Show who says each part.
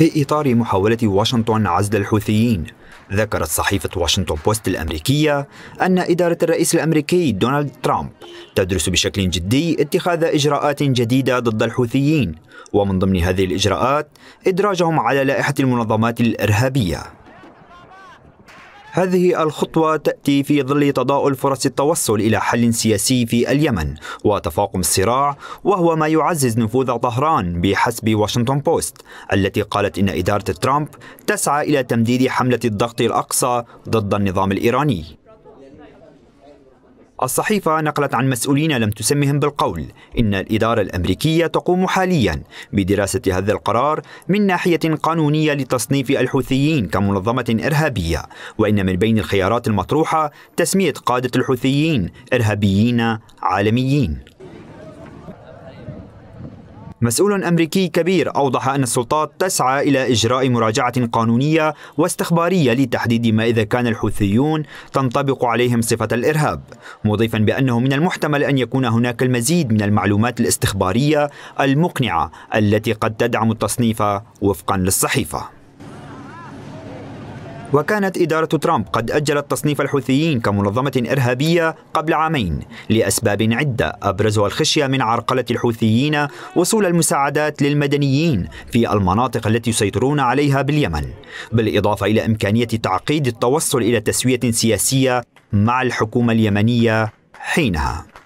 Speaker 1: في إطار محاولة واشنطن عزل الحوثيين ذكرت صحيفة واشنطن بوست الأمريكية أن إدارة الرئيس الأمريكي دونالد ترامب تدرس بشكل جدي اتخاذ إجراءات جديدة ضد الحوثيين ومن ضمن هذه الإجراءات إدراجهم على لائحة المنظمات الإرهابية هذه الخطوة تأتي في ظل تضاؤل فرص التوصل إلى حل سياسي في اليمن وتفاقم الصراع وهو ما يعزز نفوذ طهران بحسب واشنطن بوست التي قالت إن إدارة ترامب تسعى إلى تمديد حملة الضغط الأقصى ضد النظام الإيراني الصحيفة نقلت عن مسؤولين لم تسمهم بالقول إن الإدارة الأمريكية تقوم حاليا بدراسة هذا القرار من ناحية قانونية لتصنيف الحوثيين كمنظمة إرهابية وإن من بين الخيارات المطروحة تسمية قادة الحوثيين إرهابيين عالميين مسؤول أمريكي كبير أوضح أن السلطات تسعى إلى إجراء مراجعة قانونية واستخبارية لتحديد ما إذا كان الحوثيون تنطبق عليهم صفة الإرهاب مضيفا بأنه من المحتمل أن يكون هناك المزيد من المعلومات الاستخبارية المقنعة التي قد تدعم التصنيف وفقا للصحيفة وكانت إدارة ترامب قد أجلت تصنيف الحوثيين كمنظمة إرهابية قبل عامين لأسباب عدة أبرزها الخشية من عرقلة الحوثيين وصول المساعدات للمدنيين في المناطق التي يسيطرون عليها باليمن بالإضافة إلى إمكانية تعقيد التوصل إلى تسوية سياسية مع الحكومة اليمنية حينها